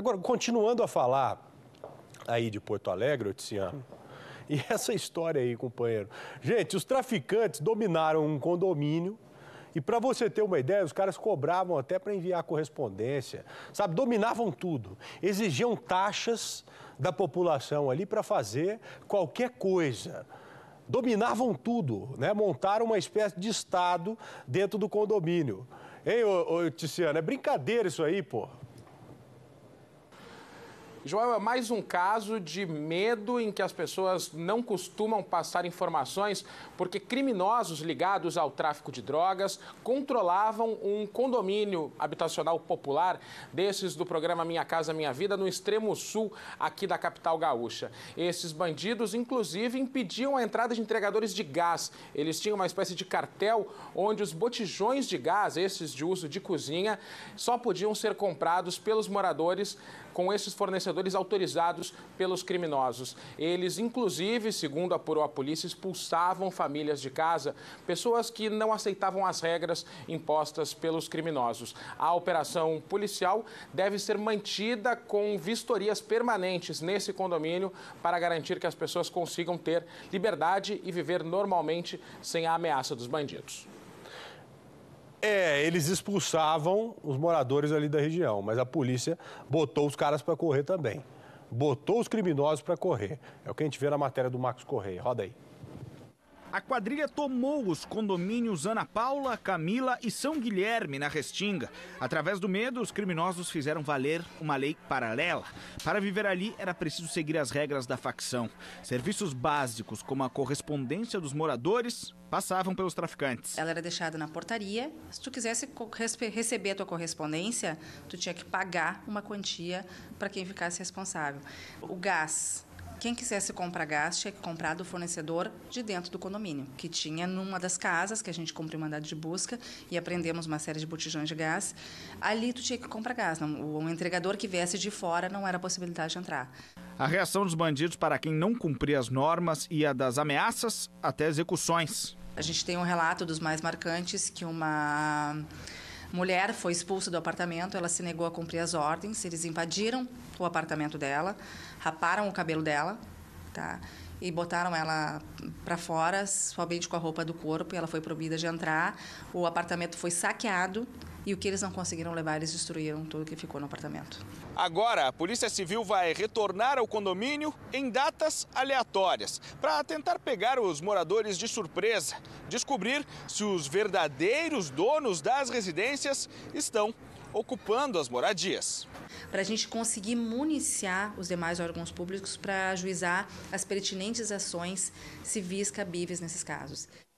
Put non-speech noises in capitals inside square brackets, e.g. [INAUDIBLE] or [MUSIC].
Agora, continuando a falar aí de Porto Alegre, Tiziano, e [LAUGHS] essa história aí, companheiro. Gente, os traficantes dominaram um condomínio e para você ter uma ideia, os caras cobravam até para enviar correspondência, sabe? Dominavam tudo. Exigiam taxas da população ali para fazer qualquer coisa. Dominavam tudo, né? Montaram uma espécie de estado dentro do condomínio. Hein, ô, ô, Tiziano? É brincadeira isso aí, pô. Joel, é mais um caso de medo em que as pessoas não costumam passar informações porque criminosos ligados ao tráfico de drogas controlavam um condomínio habitacional popular desses do programa Minha Casa Minha Vida no extremo sul aqui da capital gaúcha. Esses bandidos, inclusive, impediam a entrada de entregadores de gás. Eles tinham uma espécie de cartel onde os botijões de gás, esses de uso de cozinha, só podiam ser comprados pelos moradores com esses fornecedores fornecedores autorizados pelos criminosos. Eles, inclusive, segundo apurou a polícia, expulsavam famílias de casa, pessoas que não aceitavam as regras impostas pelos criminosos. A operação policial deve ser mantida com vistorias permanentes nesse condomínio para garantir que as pessoas consigam ter liberdade e viver normalmente sem a ameaça dos bandidos. É, eles expulsavam os moradores ali da região, mas a polícia botou os caras para correr também. Botou os criminosos para correr. É o que a gente vê na matéria do Marcos Correia. Roda aí. A quadrilha tomou os condomínios Ana Paula, Camila e São Guilherme, na Restinga. Através do medo, os criminosos fizeram valer uma lei paralela. Para viver ali, era preciso seguir as regras da facção. Serviços básicos, como a correspondência dos moradores, passavam pelos traficantes. Ela era deixada na portaria. Se tu quisesse receber a tua correspondência, tu tinha que pagar uma quantia para quem ficasse responsável. O gás quem quisesse comprar gás tinha que comprar do fornecedor de dentro do condomínio, que tinha numa das casas que a gente cumpriu mandado de busca e aprendemos uma série de botijões de gás. Ali tu tinha que comprar gás. Não, o entregador que viesse de fora não era possibilidade de entrar. A reação dos bandidos para quem não cumpria as normas ia das ameaças até execuções. A gente tem um relato dos mais marcantes que uma mulher foi expulsa do apartamento, ela se negou a cumprir as ordens, eles invadiram o apartamento dela, raparam o cabelo dela, tá? E botaram ela para fora, somente com a roupa do corpo, e ela foi proibida de entrar. O apartamento foi saqueado, e o que eles não conseguiram levar, eles destruíram tudo que ficou no apartamento. Agora, a Polícia Civil vai retornar ao condomínio em datas aleatórias para tentar pegar os moradores de surpresa, descobrir se os verdadeiros donos das residências estão ocupando as moradias. Para a gente conseguir municiar os demais órgãos públicos para ajuizar as pertinentes ações civis cabíveis nesses casos.